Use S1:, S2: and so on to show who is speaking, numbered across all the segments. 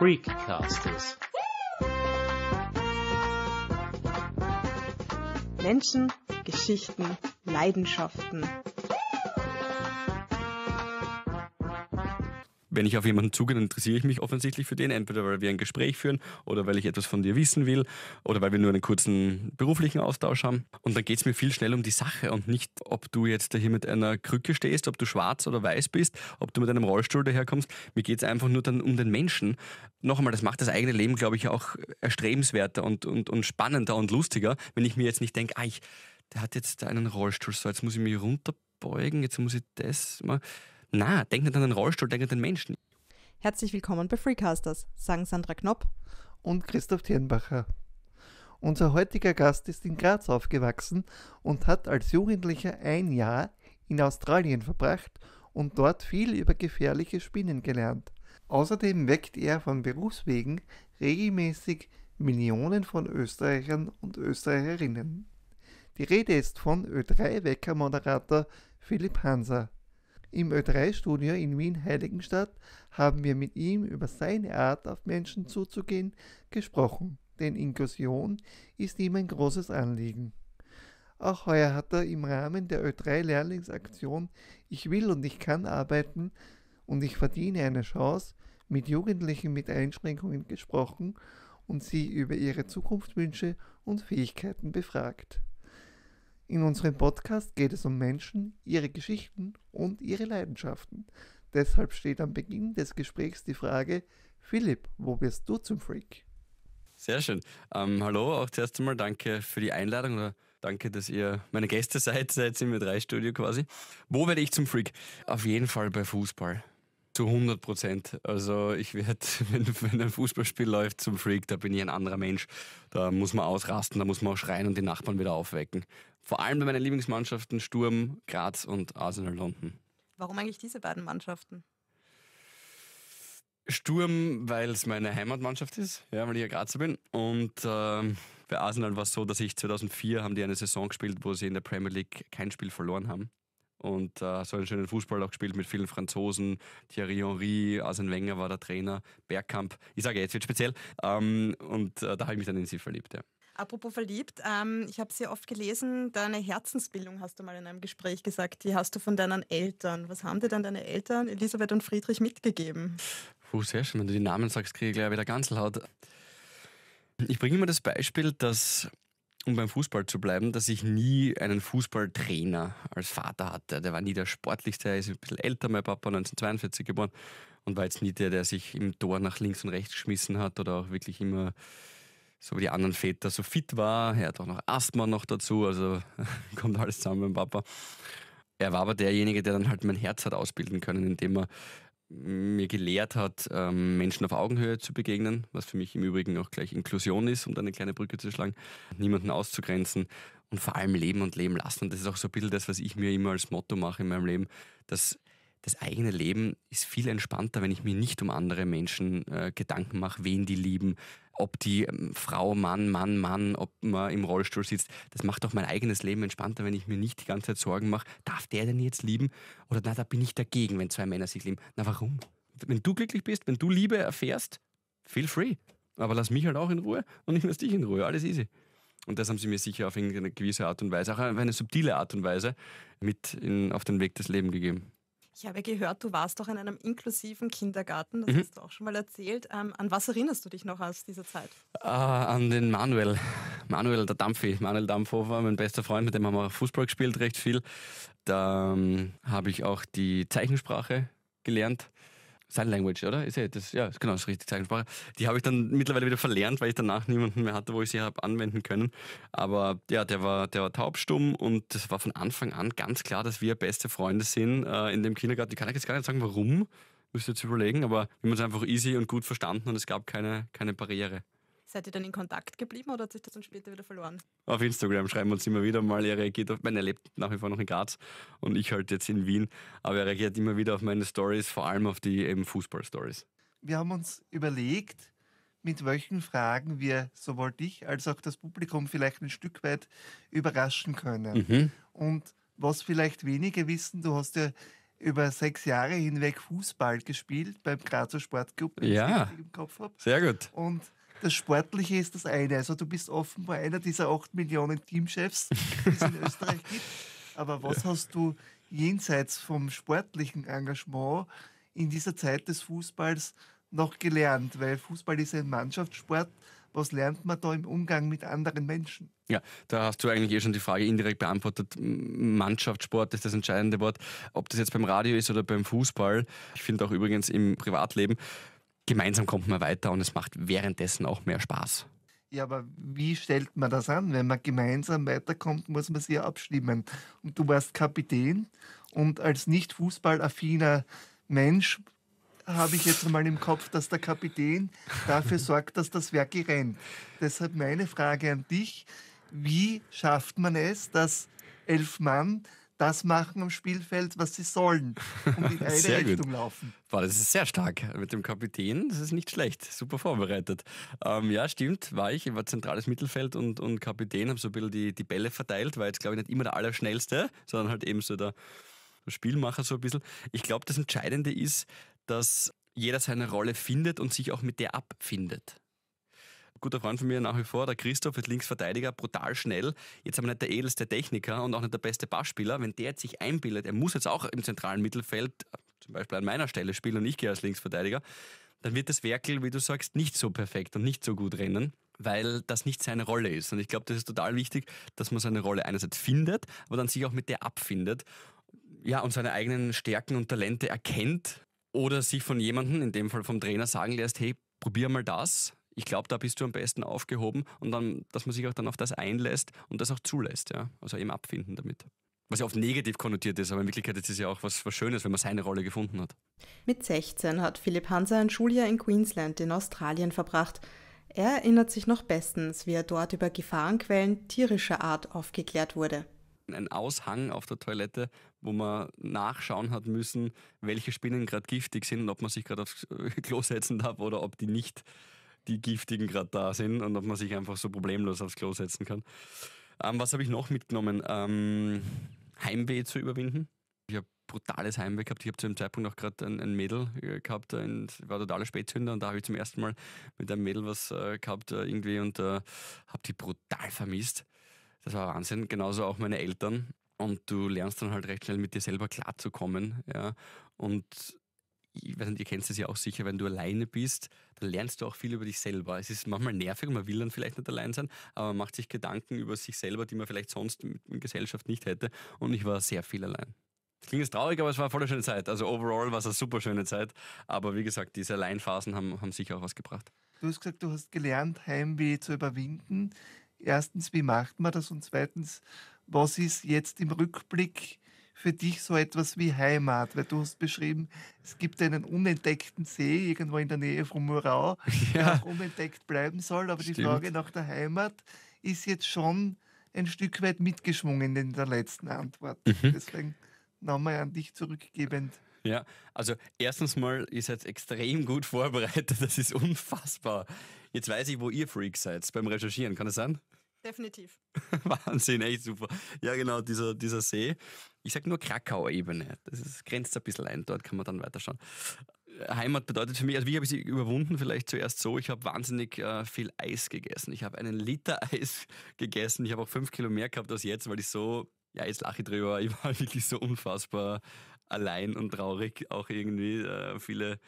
S1: Freakcasters.
S2: Menschen, Geschichten, Leidenschaften.
S3: wenn ich auf jemanden zugehe, dann interessiere ich mich offensichtlich für den, entweder weil wir ein Gespräch führen oder weil ich etwas von dir wissen will oder weil wir nur einen kurzen beruflichen Austausch haben. Und dann geht es mir viel schnell um die Sache und nicht, ob du jetzt hier mit einer Krücke stehst, ob du schwarz oder weiß bist, ob du mit einem Rollstuhl daherkommst. Mir geht es einfach nur dann um den Menschen. Noch einmal, das macht das eigene Leben, glaube ich, auch erstrebenswerter und, und, und spannender und lustiger, wenn ich mir jetzt nicht denke, ah, der hat jetzt einen Rollstuhl, so jetzt muss ich mich runterbeugen, jetzt muss ich das mal. Na, denkt nicht an den Rollstuhl, denkt an den Menschen.
S2: Herzlich willkommen bei Freecasters, sagen Sandra Knopp und
S4: Christoph Thirnbacher. Unser heutiger Gast ist in Graz aufgewachsen und hat als Jugendlicher ein Jahr in Australien verbracht und dort viel über gefährliche Spinnen gelernt. Außerdem weckt er von Berufswegen regelmäßig Millionen von Österreichern und Österreicherinnen. Die Rede ist von Ö3-Wecker-Moderator Philipp Hanser. Im Ö3-Studio in Wien-Heiligenstadt haben wir mit ihm über seine Art, auf Menschen zuzugehen, gesprochen, denn Inklusion ist ihm ein großes Anliegen. Auch heuer hat er im Rahmen der Ö3-Lehrlingsaktion Ich will und ich kann arbeiten und ich verdiene eine Chance mit Jugendlichen mit Einschränkungen gesprochen und sie über ihre Zukunftswünsche und Fähigkeiten befragt. In unserem Podcast geht es um Menschen, ihre Geschichten und ihre Leidenschaften. Deshalb steht am Beginn des Gesprächs die Frage, Philipp, wo wirst du zum Freak?
S3: Sehr schön. Ähm, hallo, auch zuerst einmal danke für die Einladung oder danke, dass ihr meine Gäste seid, seid im 3 Studio quasi. Wo werde ich zum Freak? Auf jeden Fall bei Fußball. Zu 100 Prozent. Also ich werde, wenn, wenn, ein Fußballspiel läuft, zum Freak, da bin ich ein anderer Mensch. Da muss man ausrasten, da muss man auch schreien und die Nachbarn wieder aufwecken. Vor allem bei meinen Lieblingsmannschaften Sturm, Graz und Arsenal London.
S2: Warum eigentlich diese beiden Mannschaften?
S3: Sturm, weil es meine Heimatmannschaft ist, ja, weil ich ja Grazer bin. Und äh, bei Arsenal war es so, dass ich 2004 haben die eine Saison gespielt, wo sie in der Premier League kein Spiel verloren haben und äh, so einen schönen Fußball auch gespielt mit vielen Franzosen. Thierry Henry, Arsene Wenger war der Trainer, Bergkamp. Ich sage, jetzt wird speziell. Ähm, und äh, da habe ich mich dann in sie verliebt, ja.
S2: Apropos verliebt, ähm, ich habe sehr oft gelesen, deine Herzensbildung hast du mal in einem Gespräch gesagt, die hast du von deinen Eltern. Was haben dir dann deine Eltern, Elisabeth und Friedrich, mitgegeben?
S3: Puh, sehr schön, wenn du die Namen sagst, kriege ich gleich wieder Ganzelhaut. Ich bringe immer das Beispiel, dass um beim Fußball zu bleiben, dass ich nie einen Fußballtrainer als Vater hatte. Der war nie der sportlichste, er ist ein bisschen älter, mein Papa, 1942 geboren und war jetzt nie der, der sich im Tor nach links und rechts geschmissen hat oder auch wirklich immer so wie die anderen Väter so fit war. Er hat auch noch Asthma noch dazu, also kommt alles zusammen mit dem Papa. Er war aber derjenige, der dann halt mein Herz hat ausbilden können, indem er mir gelehrt hat, ähm, Menschen auf Augenhöhe zu begegnen, was für mich im Übrigen auch gleich Inklusion ist, um da eine kleine Brücke zu schlagen, niemanden auszugrenzen und vor allem leben und leben lassen. Und das ist auch so ein bisschen das, was ich mir immer als Motto mache in meinem Leben, dass das eigene Leben ist viel entspannter, wenn ich mir nicht um andere Menschen äh, Gedanken mache, wen die lieben, ob die ähm, Frau, Mann, Mann, Mann, ob man im Rollstuhl sitzt. Das macht doch mein eigenes Leben entspannter, wenn ich mir nicht die ganze Zeit Sorgen mache, darf der denn jetzt lieben? Oder na, da bin ich dagegen, wenn zwei Männer sich lieben. Na, warum? Wenn du glücklich bist, wenn du Liebe erfährst, feel free. Aber lass mich halt auch in Ruhe und ich lass dich in Ruhe. Alles easy. Und das haben sie mir sicher auf eine gewisse Art und Weise, auch auf eine subtile Art und Weise, mit in, auf den Weg des Lebens gegeben.
S2: Ich habe gehört, du warst doch in einem inklusiven Kindergarten, das mhm. hast du auch schon mal erzählt. Ähm, an was erinnerst du dich noch aus dieser Zeit?
S3: Äh, an den Manuel. Manuel, der Dampfi, Manuel Dampfhofer, mein bester Freund, mit dem haben wir Fußball gespielt, recht viel. Da ähm, habe ich auch die Zeichensprache gelernt. Sign Language, oder? Ist ja das, ja, genau, das ist richtig Zeichensprache. Die habe ich dann mittlerweile wieder verlernt, weil ich danach niemanden mehr hatte, wo ich sie habe anwenden können. Aber ja, der war, der war taubstumm und das war von Anfang an ganz klar, dass wir beste Freunde sind äh, in dem Kindergarten. Ich kann jetzt gar nicht sagen, warum, müsst ihr jetzt überlegen, aber wir haben uns einfach easy und gut verstanden und es gab keine, keine Barriere.
S2: Seid ihr dann in Kontakt geblieben oder hat sich das dann später wieder verloren?
S3: Auf Instagram schreiben wir uns immer wieder mal. Er reagiert auf, meine, er lebt nach wie vor noch in Graz und ich halt jetzt in Wien. Aber er reagiert immer wieder auf meine Stories, vor allem auf die eben Fußball-Stories.
S4: Wir haben uns überlegt, mit welchen Fragen wir sowohl dich als auch das Publikum vielleicht ein Stück weit überraschen können. Mhm. Und was vielleicht wenige wissen, du hast ja über sechs Jahre hinweg Fußball gespielt beim Grazer Sportclub. Ja, im Kopf hab. sehr gut. Und das Sportliche ist das eine. Also du bist offenbar einer dieser 8 Millionen Teamchefs, die es in Österreich gibt. Aber was hast du jenseits vom sportlichen Engagement in dieser Zeit des Fußballs noch gelernt? Weil Fußball ist ein Mannschaftssport. Was lernt man da im Umgang mit anderen Menschen?
S3: Ja, da hast du eigentlich eh schon die Frage indirekt beantwortet. Mannschaftssport ist das entscheidende Wort. Ob das jetzt beim Radio ist oder beim Fußball. Ich finde auch übrigens im Privatleben gemeinsam kommt man weiter und es macht währenddessen auch mehr Spaß.
S4: Ja, aber wie stellt man das an? Wenn man gemeinsam weiterkommt, muss man sich ja abstimmen. Und du warst Kapitän und als nicht fußballaffiner Mensch habe ich jetzt mal im Kopf, dass der Kapitän dafür sorgt, dass das Werk rennt. Deshalb meine Frage an dich, wie schafft man es, dass elf Mann das machen am Spielfeld, was sie sollen und in eine sehr Richtung gut. laufen.
S3: Boah, das ist sehr stark mit dem Kapitän. Das ist nicht schlecht. Super vorbereitet. Ähm, ja, stimmt. War ich, war zentrales Mittelfeld und, und Kapitän, habe so ein bisschen die, die Bälle verteilt, war jetzt, glaube ich, nicht immer der Allerschnellste, sondern halt eben so der Spielmacher so ein bisschen. Ich glaube, das Entscheidende ist, dass jeder seine Rolle findet und sich auch mit der abfindet guter Freund von mir nach wie vor, der Christoph ist Linksverteidiger, brutal schnell. Jetzt aber nicht der edelste Techniker und auch nicht der beste Passspieler. Wenn der jetzt sich einbildet, er muss jetzt auch im zentralen Mittelfeld, zum Beispiel an meiner Stelle spielen und ich gehe als Linksverteidiger, dann wird das Werkel, wie du sagst, nicht so perfekt und nicht so gut rennen weil das nicht seine Rolle ist. Und ich glaube, das ist total wichtig, dass man seine Rolle einerseits findet, aber dann sich auch mit der abfindet. Ja, und seine eigenen Stärken und Talente erkennt oder sich von jemandem, in dem Fall vom Trainer, sagen lässt, hey, probier mal das, ich glaube, da bist du am besten aufgehoben und dann, dass man sich auch dann auf das einlässt und das auch zulässt, ja. Also eben abfinden damit. Was ja oft negativ konnotiert ist, aber in Wirklichkeit ist es ja auch was, was Schönes, wenn man seine Rolle gefunden hat.
S2: Mit 16 hat Philipp Hanser ein Schuljahr in Queensland in Australien verbracht. Er erinnert sich noch bestens, wie er dort über Gefahrenquellen tierischer Art aufgeklärt wurde
S3: ein Aushang auf der Toilette, wo man nachschauen hat müssen, welche Spinnen gerade giftig sind und ob man sich gerade aufs Klo setzen darf oder ob die nicht die Giftigen gerade da sind und ob man sich einfach so problemlos aufs Klo setzen kann. Ähm, was habe ich noch mitgenommen? Ähm, Heimweh zu überwinden. Ich habe brutales Heimweh gehabt. Ich habe zu dem Zeitpunkt auch gerade ein, ein, Mädel äh, gehabt, ein, war totaler Spätzünder und da habe ich zum ersten Mal mit einem Mädel was äh, gehabt äh, irgendwie und äh, habe die brutal vermisst. Das war Wahnsinn. Genauso auch meine Eltern. Und du lernst dann halt recht schnell mit dir selber klarzukommen. Ja? Und ich weiß nicht, ihr kennt es ja auch sicher, wenn du alleine bist, dann lernst du auch viel über dich selber. Es ist manchmal nervig, man will dann vielleicht nicht allein sein, aber man macht sich Gedanken über sich selber, die man vielleicht sonst mit der Gesellschaft nicht hätte. Und ich war sehr viel allein. Das klingt jetzt traurig, aber es war eine voll schöne Zeit. Also overall war es eine super schöne Zeit. Aber wie gesagt, diese Alleinphasen haben, haben sicher auch was gebracht.
S4: Du hast gesagt, du hast gelernt, Heimweh zu überwinden. Erstens, wie macht man das? Und zweitens, was ist jetzt im Rückblick für dich so etwas wie Heimat? Weil du hast beschrieben, es gibt einen unentdeckten See irgendwo in der Nähe von Murau, ja. der auch unentdeckt bleiben soll. Aber Stimmt. die Frage nach der Heimat ist jetzt schon ein Stück weit mitgeschwungen in der letzten Antwort. Mhm. Deswegen nochmal an dich zurückgebend.
S3: Ja, also erstens mal, ihr seid extrem gut vorbereitet, das ist unfassbar. Jetzt weiß ich, wo ihr Freaks seid beim Recherchieren, kann das sein? Definitiv. Wahnsinn, echt super. Ja, genau, dieser, dieser See. Ich sage nur Krakauer-Ebene. Das ist, grenzt ein bisschen ein, dort kann man dann weiterschauen. Äh, Heimat bedeutet für mich, also wie habe ich sie überwunden? Vielleicht zuerst so, ich habe wahnsinnig äh, viel Eis gegessen. Ich habe einen Liter Eis gegessen. Ich habe auch fünf Kilo mehr gehabt als jetzt, weil ich so, ja, jetzt lache ich drüber, ich war wirklich so unfassbar allein und traurig. Auch irgendwie äh, viele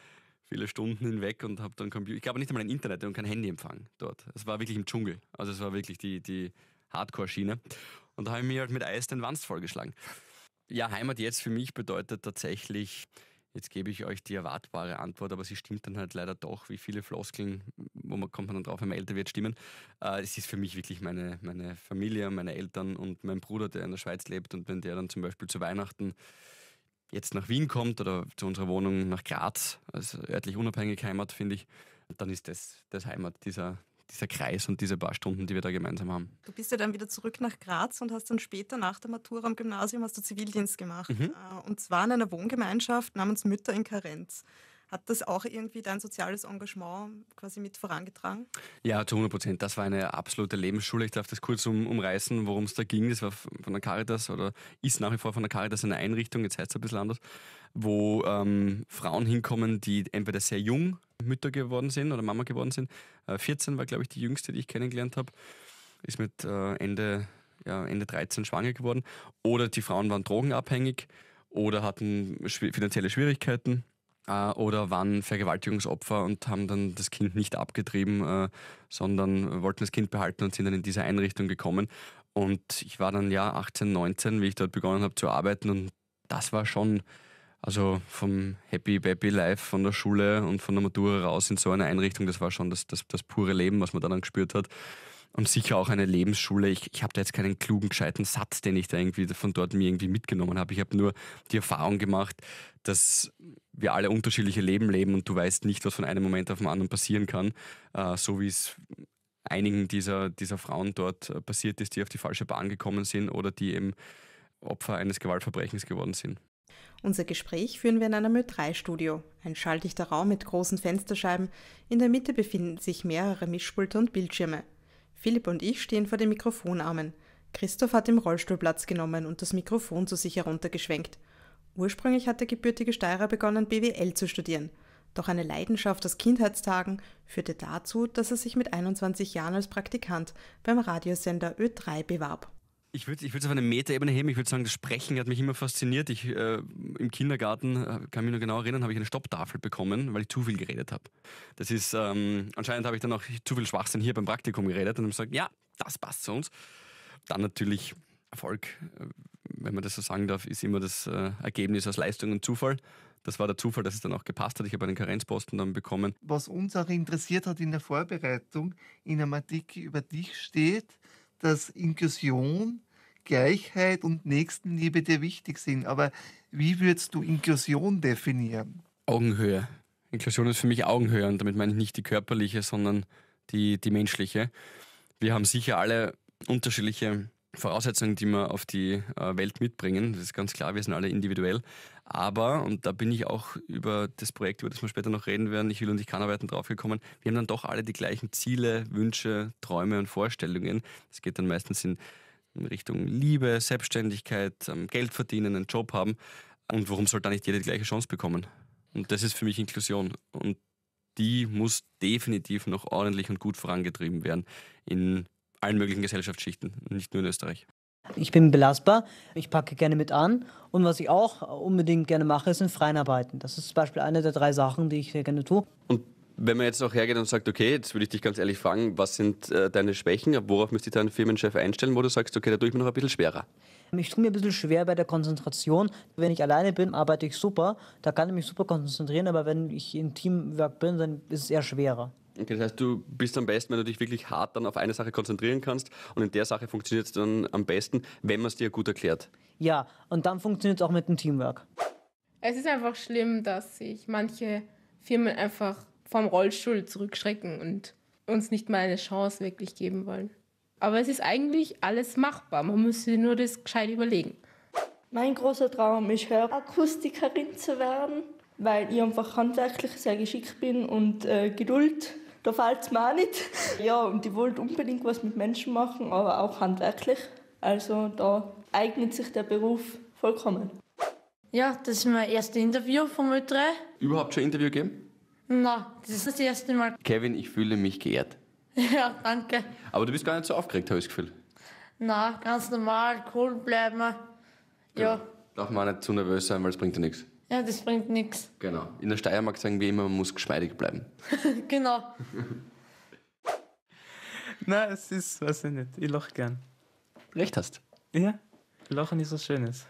S3: viele Stunden hinweg und habe dann Computer. Ich glaube nicht einmal ein Internet und kein Handyempfang dort. Es war wirklich im Dschungel. Also es war wirklich die, die Hardcore-Schiene. Und da habe ich mir halt mit Eis den Wanst vollgeschlagen. Ja, Heimat jetzt für mich bedeutet tatsächlich, jetzt gebe ich euch die erwartbare Antwort, aber sie stimmt dann halt leider doch, wie viele Floskeln, wo man kommt man dann drauf, wenn man älter wird, stimmen. Äh, es ist für mich wirklich meine, meine Familie, meine Eltern und mein Bruder, der in der Schweiz lebt und wenn der dann zum Beispiel zu Weihnachten jetzt nach Wien kommt oder zu unserer Wohnung nach Graz, also örtlich unabhängig Heimat, finde ich, dann ist das das Heimat, dieser, dieser Kreis und diese paar Stunden, die wir da gemeinsam haben.
S2: Du bist ja dann wieder zurück nach Graz und hast dann später nach der Matura am Gymnasium hast du Zivildienst gemacht. Mhm. Äh, und zwar in einer Wohngemeinschaft namens Mütter in Karenz. Hat das auch irgendwie dein soziales Engagement quasi mit vorangetragen?
S3: Ja, zu 100 Prozent. Das war eine absolute Lebensschule. Ich darf das kurz um, umreißen, worum es da ging. Das war von der Caritas oder ist nach wie vor von der Caritas eine Einrichtung, jetzt heißt es ein bisschen anders, wo ähm, Frauen hinkommen, die entweder sehr jung Mütter geworden sind oder Mama geworden sind. Äh, 14 war, glaube ich, die jüngste, die ich kennengelernt habe. Ist mit äh, Ende, ja, Ende 13 schwanger geworden. Oder die Frauen waren drogenabhängig oder hatten finanzielle Schwierigkeiten äh, oder waren Vergewaltigungsopfer und haben dann das Kind nicht abgetrieben, äh, sondern wollten das Kind behalten und sind dann in diese Einrichtung gekommen. Und ich war dann ja 18, 19, wie ich dort begonnen habe zu arbeiten und das war schon, also vom Happy Baby Life von der Schule und von der Matura raus in so eine Einrichtung, das war schon das, das, das pure Leben, was man da dann gespürt hat und sicher auch eine Lebensschule. Ich, ich habe da jetzt keinen klugen, gescheiten Satz, den ich da irgendwie von dort mir irgendwie mitgenommen habe. Ich habe nur die Erfahrung gemacht, dass wir alle unterschiedliche Leben leben und du weißt nicht, was von einem Moment auf den anderen passieren kann, äh, so wie es einigen dieser, dieser Frauen dort äh, passiert ist, die auf die falsche Bahn gekommen sind oder die eben Opfer eines Gewaltverbrechens geworden sind.
S2: Unser Gespräch führen wir in einem Ö3-Studio, ein schalldichter Raum mit großen Fensterscheiben. In der Mitte befinden sich mehrere Mischpulte und Bildschirme. Philipp und ich stehen vor den Mikrofonarmen. Christoph hat im Rollstuhl Platz genommen und das Mikrofon zu sich heruntergeschwenkt. Ursprünglich hat der gebürtige Steirer begonnen, BWL zu studieren. Doch eine Leidenschaft aus Kindheitstagen führte dazu, dass er sich mit 21 Jahren als Praktikant beim Radiosender Ö3 bewarb.
S3: Ich würde ich es auf eine Metaebene heben. Ich würde sagen, das Sprechen hat mich immer fasziniert. Ich, äh, Im Kindergarten, äh, kann mich noch genau erinnern, habe ich eine Stopptafel bekommen, weil ich zu viel geredet habe. Das ist, ähm, anscheinend habe ich dann auch zu viel Schwachsinn hier beim Praktikum geredet und habe gesagt, ja, das passt zu uns. Dann natürlich Erfolg, äh, wenn man das so sagen darf, ist immer das äh, Ergebnis aus Leistung und Zufall. Das war der Zufall, dass es dann auch gepasst hat. Ich habe einen Karenzposten dann bekommen.
S4: Was uns auch interessiert hat in der Vorbereitung, in einem Artikel über dich steht, dass Inklusion, Gleichheit und Nächstenliebe dir wichtig sind. Aber wie würdest du Inklusion definieren?
S3: Augenhöhe. Inklusion ist für mich Augenhöhe und damit meine ich nicht die körperliche, sondern die, die menschliche. Wir haben sicher alle unterschiedliche Voraussetzungen, die wir auf die äh, Welt mitbringen. Das ist ganz klar, wir sind alle individuell. Aber, und da bin ich auch über das Projekt, über das wir später noch reden werden, ich will und ich kann arbeiten, draufgekommen, wir haben dann doch alle die gleichen Ziele, Wünsche, Träume und Vorstellungen. Das geht dann meistens in Richtung Liebe, Selbstständigkeit, ähm, Geld verdienen, einen Job haben. Und warum soll da nicht jeder die gleiche Chance bekommen? Und das ist für mich Inklusion. Und die muss definitiv noch ordentlich und gut vorangetrieben werden in allen möglichen Gesellschaftsschichten, nicht nur in Österreich.
S2: Ich bin belastbar, ich packe gerne mit an und was ich auch unbedingt gerne mache, sind Freinarbeiten. Das ist zum Beispiel eine der drei Sachen, die ich sehr gerne tue.
S3: Und wenn man jetzt noch hergeht und sagt, okay, jetzt würde ich dich ganz ehrlich fragen, was sind äh, deine Schwächen? Worauf müsste ich deinen Firmenchef einstellen, wo du sagst, okay, da tue ich mir noch ein bisschen schwerer?
S2: Ich tue mir ein bisschen schwer bei der Konzentration. Wenn ich alleine bin, arbeite ich super, da kann ich mich super konzentrieren, aber wenn ich im Teamwork bin, dann ist es eher schwerer.
S3: Okay, das heißt, du bist am besten, wenn du dich wirklich hart dann auf eine Sache konzentrieren kannst und in der Sache funktioniert es dann am besten, wenn man es dir gut erklärt.
S2: Ja, und dann funktioniert es auch mit dem Teamwork. Es ist einfach schlimm, dass sich manche Firmen einfach vom Rollstuhl zurückschrecken und uns nicht mal eine Chance wirklich geben wollen. Aber es ist eigentlich alles machbar, man muss sich nur das gescheit überlegen.
S4: Mein großer Traum ist,
S2: Akustikerin zu werden weil ich einfach handwerklich sehr geschickt bin und äh, Geduld da fällt es mir auch nicht. Ja, und ich wollte unbedingt was mit Menschen machen, aber auch
S4: handwerklich. Also da eignet sich der Beruf vollkommen. Ja, das ist mein erstes Interview von mir drei.
S3: Überhaupt schon Interview geben?
S4: Nein, das ist das erste
S2: Mal.
S3: Kevin, ich fühle mich geehrt.
S2: Ja, danke.
S3: Aber du bist gar nicht so aufgeregt, habe ich das Gefühl.
S1: Nein, ganz normal, cool bleiben. Ja. ja.
S3: Darf man auch nicht zu nervös sein, weil es bringt dir nichts.
S1: Ja, das bringt nichts.
S3: Genau. In der Steiermark sagen wir immer, man muss geschmeidig bleiben.
S1: genau.
S4: Nein, es ist, weiß ich nicht. Ich lache gern. Recht hast. Ja, Lachen ist was Schönes.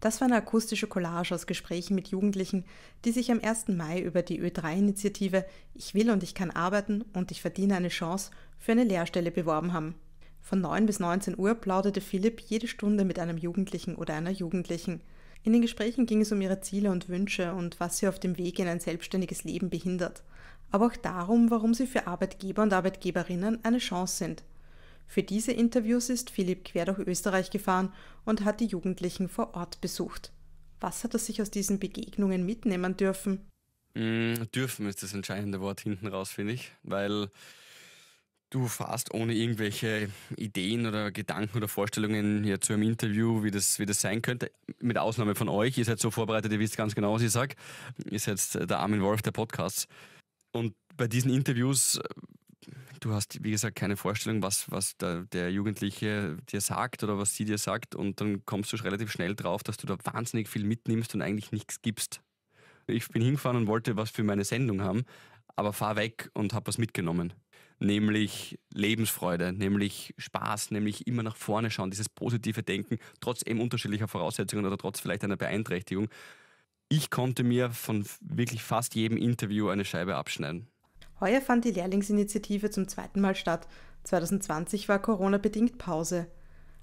S2: Das war eine akustische Collage aus Gesprächen mit Jugendlichen, die sich am 1. Mai über die Ö3-Initiative Ich will und ich kann arbeiten und ich verdiene eine Chance für eine Lehrstelle beworben haben. Von 9 bis 19 Uhr plauderte Philipp jede Stunde mit einem Jugendlichen oder einer Jugendlichen – in den Gesprächen ging es um ihre Ziele und Wünsche und was sie auf dem Weg in ein selbstständiges Leben behindert, aber auch darum, warum sie für Arbeitgeber und Arbeitgeberinnen eine Chance sind. Für diese Interviews ist Philipp quer durch Österreich gefahren und hat die Jugendlichen vor Ort besucht. Was hat er sich aus diesen Begegnungen mitnehmen dürfen?
S3: Mm, dürfen ist das entscheidende Wort hinten raus, finde ich, weil Du fährst ohne irgendwelche Ideen oder Gedanken oder Vorstellungen hier zu einem Interview, wie das, wie das sein könnte, mit Ausnahme von euch. Ihr seid so vorbereitet, ihr wisst ganz genau, was ich sage. Ihr seid der Armin Wolf der Podcasts. Und bei diesen Interviews, du hast, wie gesagt, keine Vorstellung, was, was der, der Jugendliche dir sagt oder was sie dir sagt. Und dann kommst du relativ schnell drauf, dass du da wahnsinnig viel mitnimmst und eigentlich nichts gibst. Ich bin hingefahren und wollte was für meine Sendung haben, aber fahr weg und hab was mitgenommen nämlich Lebensfreude, nämlich Spaß, nämlich immer nach vorne schauen, dieses positive Denken, trotz eben unterschiedlicher Voraussetzungen oder trotz vielleicht einer Beeinträchtigung. Ich konnte mir von wirklich fast jedem Interview eine Scheibe abschneiden.
S2: Heuer fand die Lehrlingsinitiative zum zweiten Mal statt. 2020 war Corona-bedingt Pause.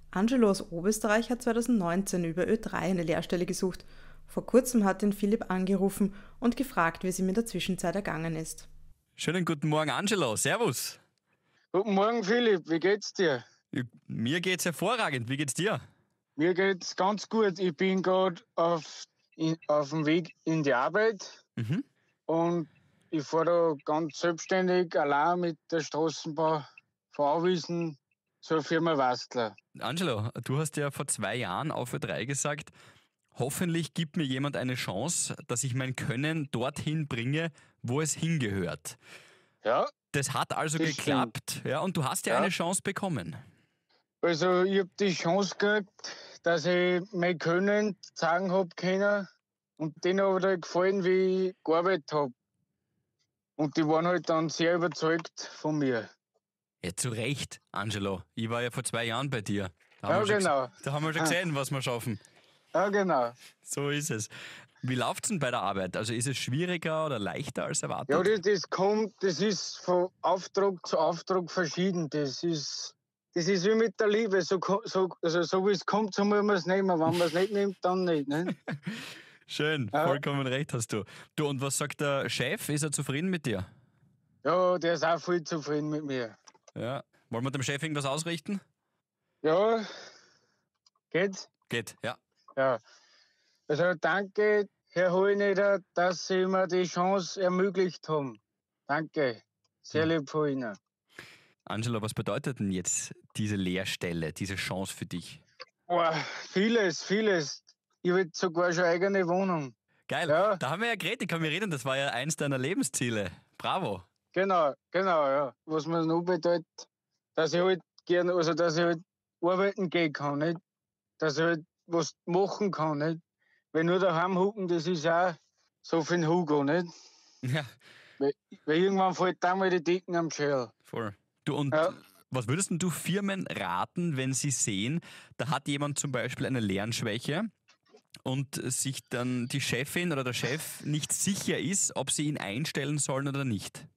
S2: Angelo aus Oberösterreich hat 2019 über Ö3 eine Lehrstelle gesucht. Vor kurzem hat ihn Philipp angerufen und gefragt, wie es ihm in der Zwischenzeit ergangen ist.
S3: Schönen guten Morgen, Angelo. Servus. Guten Morgen, Philipp. Wie geht's dir? Mir
S1: geht's hervorragend. Wie geht's dir? Mir geht's ganz gut. Ich bin gerade auf, auf dem Weg in die Arbeit mhm. und ich fahre da ganz selbstständig allein mit der Straßenbau von zur Firma Wastler.
S3: Angelo, du hast ja vor zwei Jahren auf 3 gesagt, Hoffentlich gibt mir jemand eine Chance, dass ich mein Können dorthin bringe, wo es hingehört. Ja. Das hat also das geklappt. Stimmt. Ja, und du hast ja, ja. eine Chance bekommen.
S1: Also ich habe die Chance gehabt, dass ich mein Können zeigen habe können. Und denen hat halt gefallen, wie ich gearbeitet habe. Und die waren halt dann sehr überzeugt von mir.
S3: Ja, zu Recht, Angelo. Ich war ja vor zwei Jahren bei dir. Da ja, genau. da haben wir schon gesehen, was
S1: wir schaffen. Ja, genau. So ist es.
S3: Wie läuft es denn bei der Arbeit? Also ist es schwieriger oder leichter als erwartet? Ja,
S1: das, das kommt, das ist von Auftrag zu Auftrag verschieden. Das ist, das ist wie mit der Liebe. So, so, also so wie es kommt, so muss man es nehmen. Wenn man es nicht nimmt, dann nicht. Ne?
S3: Schön, ja. vollkommen recht hast du. Du, und was sagt der Chef? Ist er zufrieden mit dir?
S1: Ja, der ist auch voll zufrieden mit mir.
S3: Ja. Wollen wir dem Chef irgendwas ausrichten?
S1: Ja, geht. Geht, ja. Ja. Also danke, Herr Hoheneder, dass Sie mir die Chance ermöglicht haben. Danke. Sehr hm. lieb von Ihnen.
S3: Angela, was bedeutet denn jetzt diese Lehrstelle, diese Chance für dich?
S1: Boah, vieles, vieles. Ich will sogar schon eigene Wohnung.
S3: Geil. Ja. Da haben wir ja geredet, ich kann mir reden, das war ja eins deiner Lebensziele. Bravo.
S1: Genau, genau, ja. Was mir noch bedeutet, dass ich halt gerne, also dass ich halt arbeiten gehen kann, nicht? Dass ich halt was machen kann. Nicht? Weil nur daheim hucken, das ist auch so für den Hugo, nicht? Ja. Weil, weil irgendwann fällt da mal die Dicken am Schell. Voll. Du und ja.
S3: was würdest du Firmen raten, wenn sie sehen, da hat jemand zum Beispiel eine Lernschwäche und sich dann die Chefin oder der Chef nicht sicher ist, ob sie ihn einstellen sollen oder nicht?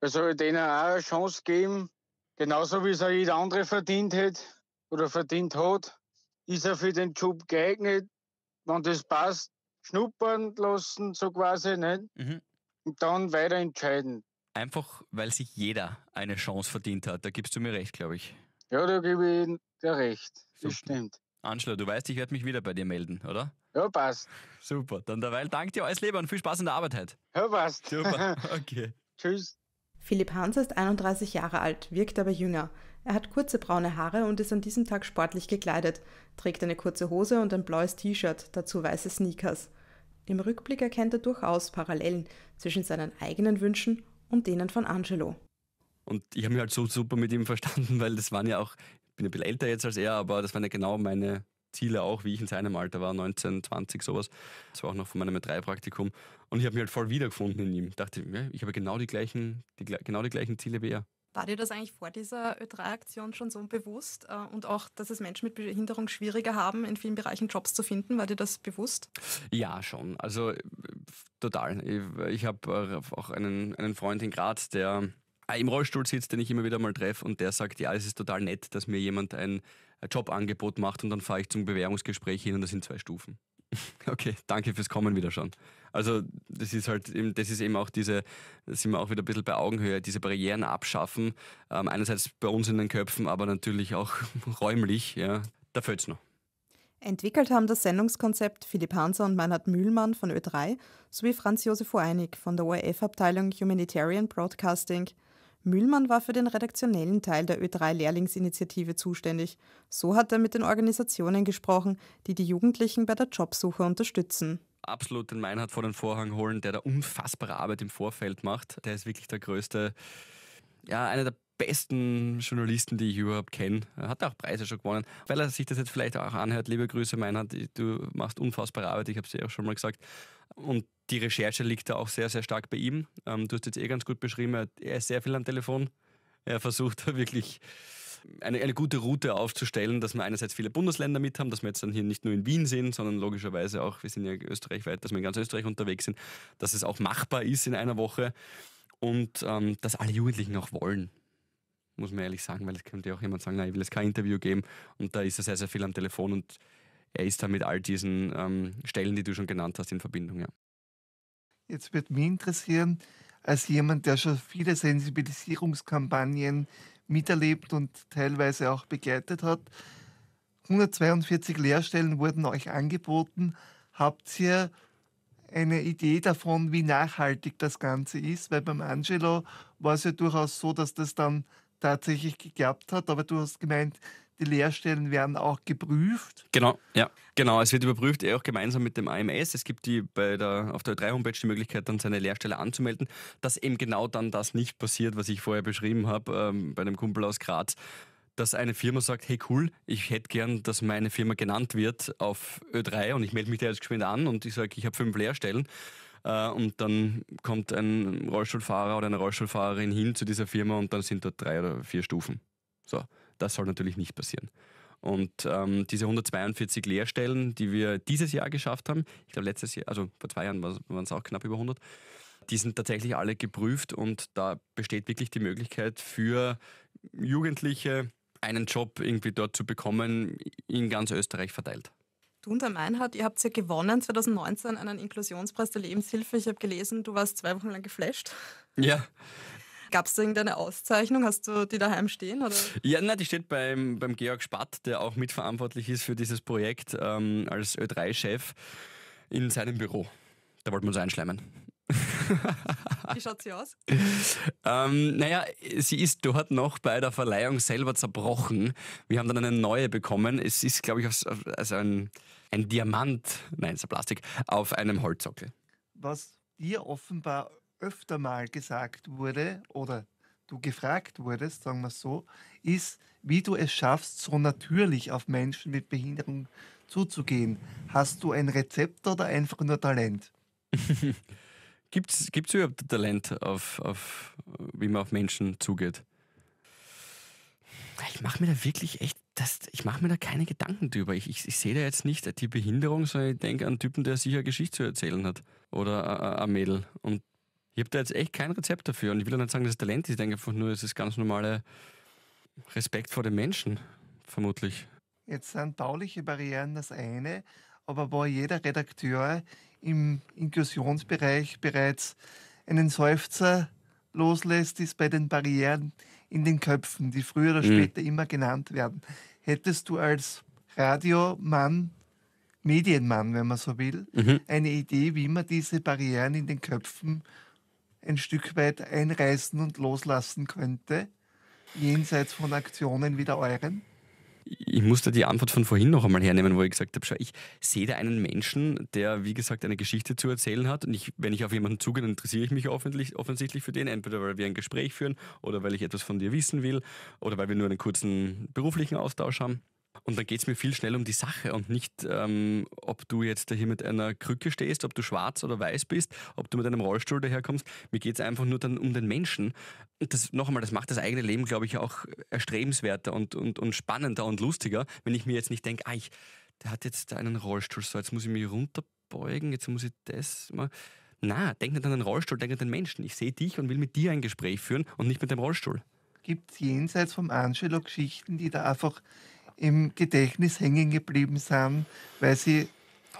S1: Er soll denen auch eine Chance geben, genauso wie es auch jeder andere verdient hat oder verdient hat ist er für den Job geeignet? Wenn das passt, schnuppern lassen, so quasi, nicht? Ne? Mhm. Und dann weiter entscheiden. Einfach,
S3: weil sich jeder eine Chance verdient hat. Da gibst du mir recht, glaube ich.
S1: Ja, da gebe ich dir recht. Super.
S3: Das stimmt. Angela, du weißt, ich werde mich wieder bei dir melden, oder?
S1: Ja, passt. Super.
S3: Dann derweil danke dir alles Liebe und viel Spaß in der Arbeit heute. Ja, passt.
S1: Super. Okay. Tschüss.
S2: Philipp Hans ist 31 Jahre alt, wirkt aber jünger. Er hat kurze braune Haare und ist an diesem Tag sportlich gekleidet, trägt eine kurze Hose und ein blaues T-Shirt, dazu weiße Sneakers. Im Rückblick erkennt er durchaus Parallelen zwischen seinen eigenen Wünschen und denen von
S3: Angelo. Und ich habe mich halt so super mit ihm verstanden, weil das waren ja auch, ich bin ein bisschen älter jetzt als er, aber das waren ja genau meine Ziele auch, wie ich in seinem Alter war, 19, 20, sowas. Das war auch noch von meinem M3-Praktikum. Und ich habe mich halt voll wiedergefunden in ihm. Dachte, ich habe genau die gleichen, die, genau die gleichen Ziele wie er.
S2: War dir das eigentlich vor dieser Ö3-Aktion schon so bewusst äh, und auch, dass es Menschen mit Behinderung schwieriger haben, in vielen Bereichen Jobs zu finden? War dir das bewusst?
S3: Ja, schon. Also äh, total. Ich, ich habe äh, auch einen, einen Freund in Graz, der im Rollstuhl sitzt, den ich immer wieder mal treffe und der sagt, ja, es ist total nett, dass mir jemand ein Jobangebot macht und dann fahre ich zum Bewerbungsgespräch hin und das sind zwei Stufen. Okay, danke fürs Kommen wieder schon. Also das ist halt, eben, das ist eben auch diese, da sind wir auch wieder ein bisschen bei Augenhöhe, diese Barrieren abschaffen. Ähm, einerseits bei uns in den Köpfen, aber natürlich auch räumlich, ja. Da fällt's noch.
S2: Entwickelt haben das Sendungskonzept Philipp Hanser und Meinhard Mühlmann von Ö3 sowie Franz Josef Einig von der ORF-Abteilung Humanitarian Broadcasting – Mühlmann war für den redaktionellen Teil der Ö3-Lehrlingsinitiative zuständig. So hat er mit den Organisationen gesprochen, die die Jugendlichen bei der Jobsuche unterstützen
S3: absolut den Meinhard vor den Vorhang holen, der da unfassbare Arbeit im Vorfeld macht. Der ist wirklich der größte, ja, einer der besten Journalisten, die ich überhaupt kenne. Er hat auch Preise schon gewonnen. Weil er sich das jetzt vielleicht auch anhört, liebe Grüße, Meinhard, du machst unfassbare Arbeit, ich habe es dir auch schon mal gesagt. Und die Recherche liegt da auch sehr, sehr stark bei ihm. Ähm, du hast jetzt eh ganz gut beschrieben, er ist eh sehr viel am Telefon. Er versucht da wirklich eine, eine gute Route aufzustellen, dass wir einerseits viele Bundesländer mit haben, dass wir jetzt dann hier nicht nur in Wien sind, sondern logischerweise auch, wir sind ja österreichweit, dass wir in ganz Österreich unterwegs sind, dass es auch machbar ist in einer Woche und ähm, dass alle Jugendlichen auch wollen. Muss man ehrlich sagen, weil es könnte ja auch jemand sagen, nein, ich will jetzt kein Interview geben und da ist er sehr, sehr viel am Telefon und er ist da mit all diesen ähm, Stellen, die du schon genannt hast, in Verbindung. Ja.
S4: Jetzt wird mich interessieren, als jemand, der schon viele Sensibilisierungskampagnen miterlebt und teilweise auch begleitet hat, 142 Lehrstellen wurden euch angeboten. Habt ihr eine Idee davon, wie nachhaltig das Ganze ist? Weil beim Angelo war es ja durchaus so, dass das dann tatsächlich geklappt hat, aber du hast gemeint, die Lehrstellen werden auch geprüft.
S3: Genau, ja. Genau, es wird überprüft, eh auch gemeinsam mit dem AMS. Es gibt die bei der, auf der Ö3-Homepage die Möglichkeit, dann seine Lehrstelle anzumelden, dass eben genau dann das nicht passiert, was ich vorher beschrieben habe, ähm, bei einem Kumpel aus Graz dass eine Firma sagt, hey cool, ich hätte gern, dass meine Firma genannt wird auf Ö3 und ich melde mich da jetzt geschwind an und ich sage, ich habe fünf Lehrstellen. Äh, und dann kommt ein Rollstuhlfahrer oder eine Rollstuhlfahrerin hin zu dieser Firma und dann sind dort drei oder vier Stufen. So. Das soll natürlich nicht passieren. Und ähm, diese 142 Lehrstellen, die wir dieses Jahr geschafft haben, ich glaube letztes Jahr, also vor zwei Jahren waren es auch knapp über 100, die sind tatsächlich alle geprüft und da besteht wirklich die Möglichkeit für Jugendliche einen Job irgendwie dort zu bekommen, in ganz Österreich verteilt.
S2: Du und der Meinhard, ihr habt ja gewonnen 2019 einen Inklusionspreis der Lebenshilfe. Ich habe gelesen, du warst zwei Wochen lang geflasht. Ja, Gab es da irgendeine Auszeichnung? Hast du die daheim stehen? Oder?
S3: Ja, na, die steht beim, beim Georg Spatt, der auch mitverantwortlich ist für dieses Projekt ähm, als Ö3-Chef in seinem Büro. Da wollten wir uns einschleimen.
S2: Wie schaut sie aus?
S3: ähm, naja, sie ist dort noch bei der Verleihung selber zerbrochen. Wir haben dann eine neue bekommen. Es ist, glaube ich, also ein, ein Diamant, nein, es ist ein Plastik, auf einem Holzsockel.
S4: Was ihr offenbar öfter mal gesagt wurde oder du gefragt wurdest, sagen wir so, ist, wie du es schaffst, so natürlich auf Menschen mit Behinderung zuzugehen. Hast du ein Rezept oder einfach nur Talent?
S3: Gibt es überhaupt Talent, auf, auf, wie man auf Menschen zugeht? Ich mache mir da wirklich echt, das, ich mache mir da keine Gedanken drüber. Ich, ich, ich sehe da jetzt nicht die Behinderung, sondern ich denke an einen Typen, der sicher Geschichte zu erzählen hat. Oder ein Mädel. Und ich habe da jetzt echt kein Rezept dafür und ich will ja nicht sagen, dass es Talent ist. Ich denke einfach nur, es ist ganz normale Respekt vor den Menschen, vermutlich.
S4: Jetzt sind bauliche Barrieren das eine, aber wo jeder Redakteur im Inklusionsbereich bereits einen Seufzer loslässt, ist bei den Barrieren in den Köpfen, die früher oder mhm. später mhm. immer genannt werden. Hättest du als Radiomann, Medienmann, wenn man so will, mhm. eine Idee, wie man diese Barrieren in den Köpfen ein Stück weit einreißen und loslassen könnte, jenseits von Aktionen wie der euren?
S3: Ich musste die Antwort von vorhin noch einmal hernehmen, wo ich gesagt habe, schau, ich sehe da einen Menschen, der, wie gesagt, eine Geschichte zu erzählen hat. Und ich, wenn ich auf jemanden zugehe, interessiere ich mich offensichtlich für den, entweder weil wir ein Gespräch führen oder weil ich etwas von dir wissen will oder weil wir nur einen kurzen beruflichen Austausch haben. Und dann geht es mir viel schnell um die Sache und nicht, ähm, ob du jetzt hier mit einer Krücke stehst, ob du schwarz oder weiß bist, ob du mit einem Rollstuhl daherkommst. Mir geht es einfach nur dann um den Menschen. Und das, noch einmal, das macht das eigene Leben, glaube ich, auch erstrebenswerter und, und, und spannender und lustiger, wenn ich mir jetzt nicht denke, ah, der hat jetzt einen Rollstuhl, so jetzt muss ich mich runterbeugen, jetzt muss ich das mal. Na, denk nicht an den Rollstuhl, denk an den Menschen. Ich sehe dich und will mit dir ein Gespräch führen und nicht mit dem Rollstuhl.
S4: Gibt es jenseits vom Angelo Geschichten, die da einfach im Gedächtnis hängen geblieben sind, weil sie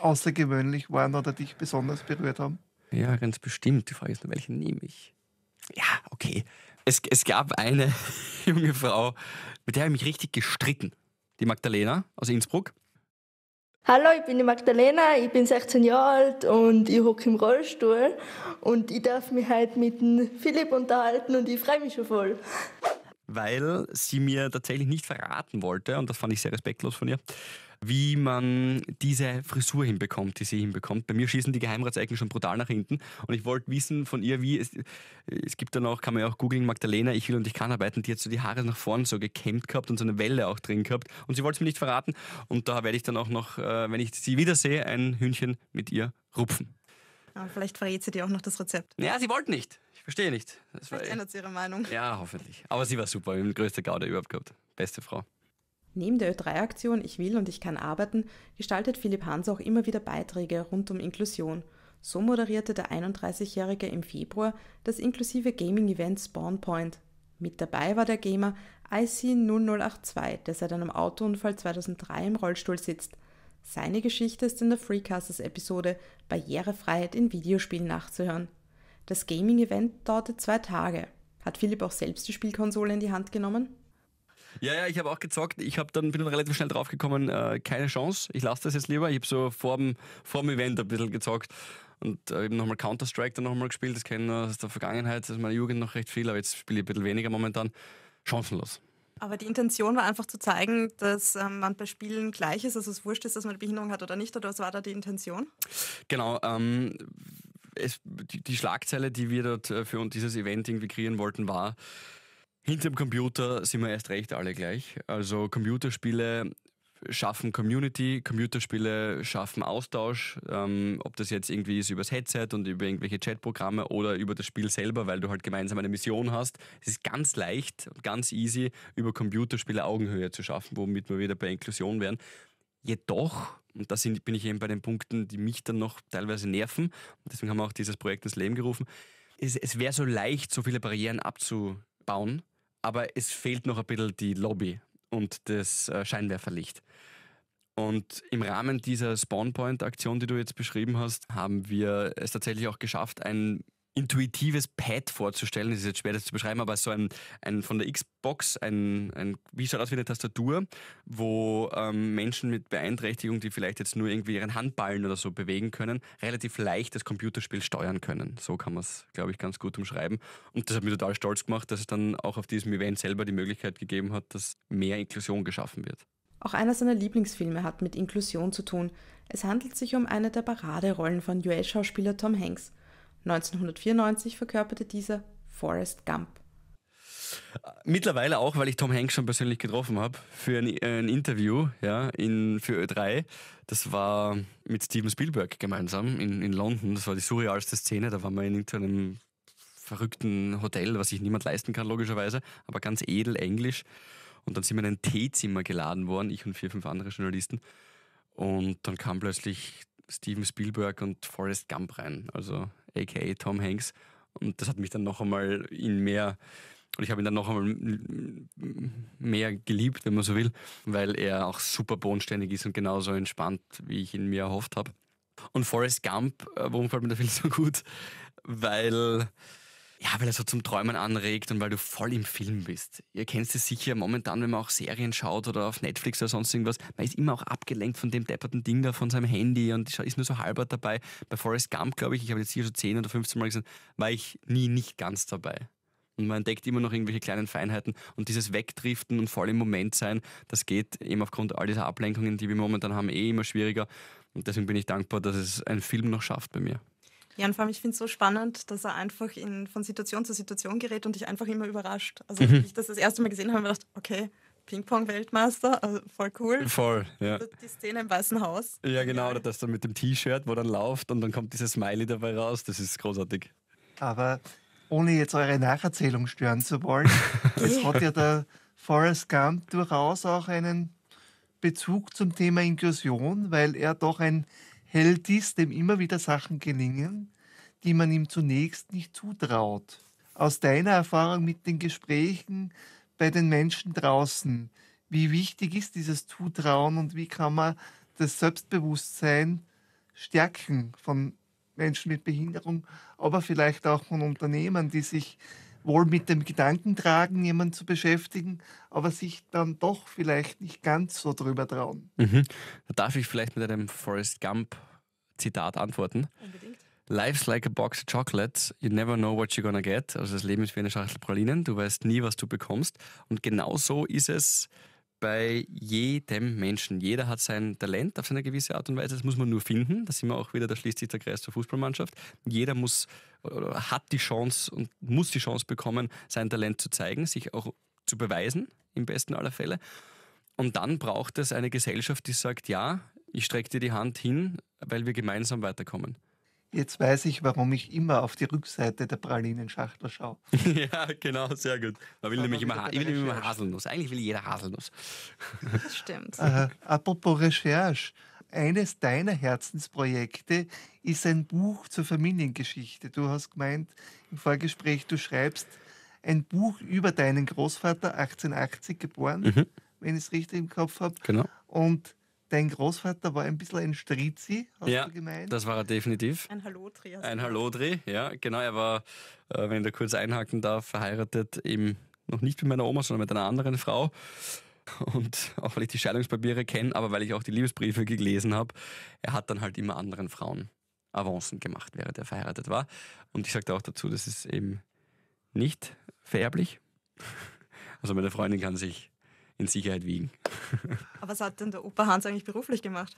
S4: außergewöhnlich waren oder dich besonders berührt haben?
S3: Ja, ganz bestimmt. Die Frage ist nur, welchen nehme ich? Ja, okay. Es, es gab eine junge Frau, mit der habe ich mich richtig gestritten. Die Magdalena aus Innsbruck.
S2: Hallo, ich bin die Magdalena, ich bin 16 Jahre alt und ich hocke im Rollstuhl. Und ich darf mich heute mit dem Philipp unterhalten und ich freue
S4: mich schon voll
S3: weil sie mir tatsächlich nicht verraten wollte, und das fand ich sehr respektlos von ihr, wie man diese Frisur hinbekommt, die sie hinbekommt. Bei mir schießen die Geheimratsecken schon brutal nach hinten und ich wollte wissen von ihr, wie es, es gibt dann auch, kann man ja auch googeln, Magdalena, ich will und ich kann arbeiten, die hat so die Haare nach vorne so gekämmt gehabt und so eine Welle auch drin gehabt und sie wollte es mir nicht verraten und da werde ich dann auch noch, äh, wenn ich sie wiedersehe, ein Hühnchen mit ihr rupfen.
S2: Aber vielleicht verrät sie dir auch noch das Rezept. Ja, sie wollte nicht
S3: verstehe nicht. Das Vielleicht ändert sie ihre Meinung. Ja, hoffentlich. Aber sie war super. Wir haben die größte Gaude überhaupt gehabt. Beste Frau.
S2: Neben der Ö3-Aktion Ich will und ich kann arbeiten gestaltet Philipp Hans auch immer wieder Beiträge rund um Inklusion. So moderierte der 31-Jährige im Februar das inklusive Gaming-Event Spawn Point. Mit dabei war der Gamer IC0082, der seit einem Autounfall 2003 im Rollstuhl sitzt. Seine Geschichte ist in der Freecasters-Episode Barrierefreiheit in Videospielen nachzuhören. Das Gaming-Event dauerte zwei Tage. Hat Philipp auch selbst die Spielkonsole in die Hand genommen?
S3: Ja, ja, ich habe auch gezockt. Ich habe dann bin dann relativ schnell draufgekommen, äh, keine Chance. Ich lasse das jetzt lieber. Ich habe so vor dem, vor dem Event ein bisschen gezockt und äh, eben nochmal Counter-Strike dann nochmal gespielt. Das kennen wir aus der Vergangenheit, aus meiner Jugend noch recht viel, aber jetzt spiele ich ein bisschen weniger momentan. Chancenlos.
S2: Aber die Intention war einfach zu zeigen, dass ähm, man bei Spielen gleich ist, also es wurscht ist, dass man eine Behinderung hat oder nicht, oder was war da die Intention?
S3: Genau, ähm, es, die, die Schlagzeile, die wir dort äh, für uns dieses Event irgendwie kreieren wollten, war, hinterm Computer sind wir erst recht alle gleich. Also Computerspiele schaffen Community, Computerspiele schaffen Austausch, ähm, ob das jetzt irgendwie ist übers Headset und über irgendwelche Chatprogramme oder über das Spiel selber, weil du halt gemeinsam eine Mission hast. Es ist ganz leicht und ganz easy, über Computerspiele Augenhöhe zu schaffen, womit wir wieder bei Inklusion wären. Jedoch und da sind, bin ich eben bei den Punkten, die mich dann noch teilweise nerven. Und deswegen haben wir auch dieses Projekt ins Leben gerufen. Es, es wäre so leicht, so viele Barrieren abzubauen, aber es fehlt noch ein bisschen die Lobby und das äh, Scheinwerferlicht. Und im Rahmen dieser Spawnpoint-Aktion, die du jetzt beschrieben hast, haben wir es tatsächlich auch geschafft, ein intuitives Pad vorzustellen. Das ist jetzt schwer, das zu beschreiben, aber so ein, ein von der Xbox, ein, ein, wie schaut aus wie eine Tastatur, wo ähm, Menschen mit Beeinträchtigung, die vielleicht jetzt nur irgendwie ihren Handballen oder so bewegen können, relativ leicht das Computerspiel steuern können. So kann man es, glaube ich, ganz gut umschreiben. Und das hat mich total stolz gemacht, dass es dann auch auf diesem Event selber die Möglichkeit gegeben hat, dass mehr Inklusion geschaffen wird.
S2: Auch einer seiner Lieblingsfilme hat mit Inklusion zu tun. Es handelt sich um eine der Paraderollen von US-Schauspieler Tom Hanks – 1994 verkörperte dieser Forrest Gump.
S3: Mittlerweile auch, weil ich Tom Hanks schon persönlich getroffen habe für ein, äh, ein, Interview ja, in, für Ö3. Das war mit Steven Spielberg gemeinsam in, in London. Das war die surrealste Szene. Da waren wir in irgendeinem verrückten Hotel, was sich niemand leisten kann, logischerweise, aber ganz edel englisch. Und dann sind wir in ein Teezimmer geladen worden, ich und vier, fünf andere Journalisten. Und dann kam plötzlich Steven Spielberg und Forrest Gump rein. Also aka Tom Hanks. Und das hat mich dann noch einmal in mehr, und ich habe ihn dann noch einmal mehr geliebt, wenn man so will, weil er auch super bodenständig ist und genauso entspannt, wie ich ihn mir erhofft habe. Und Forrest Gump, äh, warum fällt mir der Film so gut? Weil ja, weil er so zum Träumen anregt und weil du voll im Film bist. Ihr kennst es sicher momentan, wenn man auch Serien schaut oder auf Netflix oder sonst irgendwas. Man ist immer auch abgelenkt von dem depperten Ding da von seinem Handy und ist nur so halber dabei. Bei Forrest Gump, glaube ich, ich habe jetzt hier schon 10 oder 15 Mal gesehen, war ich nie nicht ganz dabei. Und man entdeckt immer noch irgendwelche kleinen Feinheiten. Und dieses Wegdriften und voll im Moment sein, das geht eben aufgrund all dieser Ablenkungen, die wir momentan haben, eh immer schwieriger. Und deswegen bin ich dankbar, dass es einen Film noch schafft bei mir.
S2: Ja, und vor allem, ich finde es so spannend, dass er einfach in, von Situation zu Situation gerät und dich einfach immer überrascht. Also, mhm. ich das das erste Mal gesehen habe, habe ich gedacht, okay, Ping-Pong-Weltmeister, also voll cool. Voll, ja. Also die Szene im Weißen Haus.
S3: Ja, genau, oder das dann mit dem T-Shirt, wo dann läuft und dann kommt dieses
S4: Smiley dabei raus, das ist großartig. Aber ohne jetzt eure Nacherzählung stören zu wollen, es hat ja der Forrest Gump durchaus auch einen Bezug zum Thema Inklusion, weil er doch ein hält dies dem immer wieder Sachen gelingen, die man ihm zunächst nicht zutraut. Aus deiner Erfahrung mit den Gesprächen bei den Menschen draußen, wie wichtig ist dieses Zutrauen und wie kann man das Selbstbewusstsein stärken von Menschen mit Behinderung, aber vielleicht auch von Unternehmen, die sich wohl mit dem Gedanken tragen, jemanden zu beschäftigen, aber sich dann doch vielleicht nicht ganz so drüber trauen.
S3: Mhm. Darf ich vielleicht mit einem Forrest Gump-Zitat antworten? Unbedingt. Life's like a box of chocolates. You never know what you're gonna get. Also das Leben ist wie eine Schachtel Pralinen. Du weißt nie, was du bekommst. Und genau so ist es bei jedem Menschen. Jeder hat sein Talent auf eine gewisse Art und Weise. Das muss man nur finden. Da sind wir auch wieder, da schließt sich der Kreis zur Fußballmannschaft. Jeder muss, hat die Chance und muss die Chance bekommen, sein Talent zu zeigen, sich auch zu beweisen, im besten aller Fälle. Und dann braucht es eine Gesellschaft, die sagt, ja, ich strecke dir die Hand hin, weil wir gemeinsam weiterkommen.
S4: Jetzt weiß ich, warum ich immer auf die Rückseite der Pralinenschachtel schaue.
S3: ja, genau, sehr gut. Man will nämlich immer, ich will immer Haselnuss. Eigentlich will jeder Haselnuss. Das stimmt. Äh,
S4: apropos Recherche. Eines deiner Herzensprojekte ist ein Buch zur Familiengeschichte. Du hast gemeint im Vorgespräch, du schreibst ein Buch über deinen Großvater, 1880 geboren, mhm. wenn ich es richtig im Kopf habe. Genau. Und Dein Großvater war ein bisschen ein Strizi, hast ja, du
S3: gemeint? das war er definitiv. Ein Hallodri. Ein Hallodri, ja, genau. Er war, äh, wenn ich da kurz einhaken darf, verheiratet eben noch nicht mit meiner Oma, sondern mit einer anderen Frau. Und auch weil ich die Scheidungspapiere kenne, aber weil ich auch die Liebesbriefe gelesen habe, er hat dann halt immer anderen Frauen Avancen gemacht, während er verheiratet war. Und ich sagte auch dazu, das ist eben nicht vererblich. Also meine Freundin kann sich in Sicherheit wiegen.
S2: Aber was hat denn der Opa Hans eigentlich beruflich gemacht?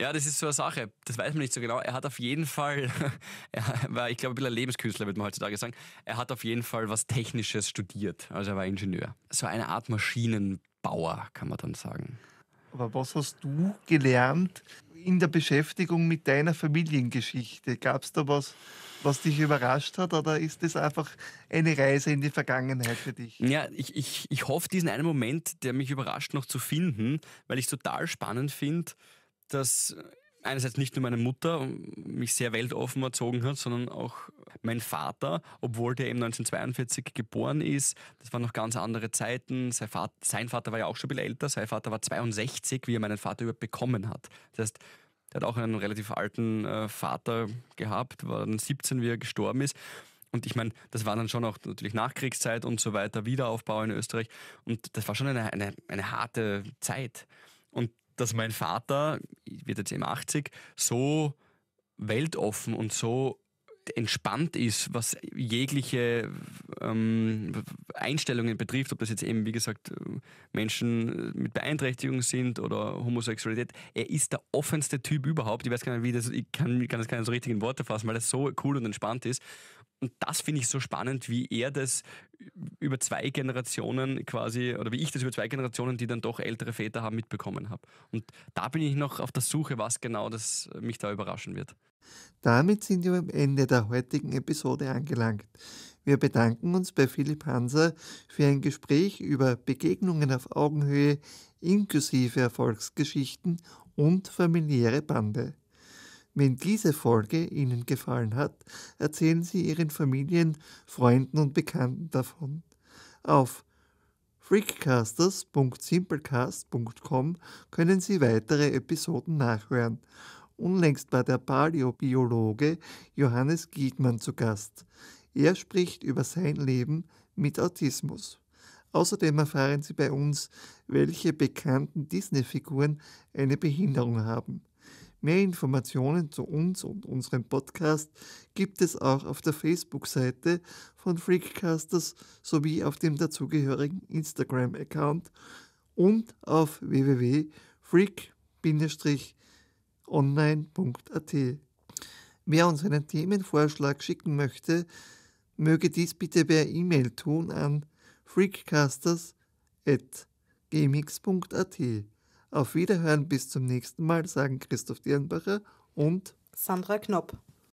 S3: Ja, das ist so eine Sache. Das weiß man nicht so genau. Er hat auf jeden Fall, er war, ich glaube, ein bisschen Lebenskünstler, würde man heutzutage sagen. Er hat auf jeden Fall was Technisches studiert. Also er war Ingenieur. So eine Art Maschinenbauer, kann man dann sagen.
S4: Aber was hast du gelernt in der Beschäftigung mit deiner Familiengeschichte? Gab es da was, was dich überrascht hat oder ist das einfach eine Reise in die Vergangenheit für dich?
S3: Ja, ich, ich, ich hoffe, diesen einen Moment, der mich überrascht, noch zu finden, weil ich es total spannend finde, dass einerseits nicht nur meine Mutter mich sehr weltoffen erzogen hat, sondern auch mein Vater, obwohl der eben 1942 geboren ist. Das waren noch ganz andere Zeiten. Sein Vater, sein Vater war ja auch schon ein bisschen älter. Sein Vater war 62, wie er meinen Vater überhaupt bekommen hat. Das heißt, der hat auch einen relativ alten äh, Vater gehabt, war dann 17, wie er gestorben ist. Und ich meine, das war dann schon auch natürlich Nachkriegszeit und so weiter, Wiederaufbau in Österreich. Und das war schon eine, eine, eine harte Zeit. Und dass mein Vater, wird jetzt eben 80, so weltoffen und so entspannt ist, was jegliche ähm, Einstellungen betrifft, ob das jetzt eben, wie gesagt, Menschen mit Beeinträchtigungen sind oder Homosexualität. Er ist der offenste Typ überhaupt. Ich weiß gar nicht, wie das, ich kann, kann das gar nicht so richtig in Worte fassen, weil er so cool und entspannt ist. Und das finde ich so spannend, wie er das über zwei Generationen quasi, oder wie ich das über zwei Generationen, die dann doch ältere Väter haben, mitbekommen habe. Und da bin ich noch auf der Suche, was genau das mich da überraschen wird.
S4: Damit sind wir am Ende der heutigen Episode angelangt. Wir bedanken uns bei Philipp Hanser für ein Gespräch über Begegnungen auf Augenhöhe inklusive Erfolgsgeschichten und familiäre Bande. Wenn diese Folge Ihnen gefallen hat, erzählen Sie Ihren Familien, Freunden und Bekannten davon. Auf freakcasters.simplecast.com können Sie weitere Episoden nachhören. Unlängst war der Paläobiologe Johannes Giegmann zu Gast. Er spricht über sein Leben mit Autismus. Außerdem erfahren Sie bei uns, welche bekannten Disney-Figuren eine Behinderung haben. Mehr Informationen zu uns und unserem Podcast gibt es auch auf der Facebook-Seite von Freakcasters sowie auf dem dazugehörigen Instagram-Account und auf www.freak-online.at. Wer uns einen Themenvorschlag schicken möchte, möge dies bitte per E-Mail tun an freakcasters.gmx.at. Auf Wiederhören bis zum nächsten Mal sagen Christoph Dirnbacher und Sandra Knopp.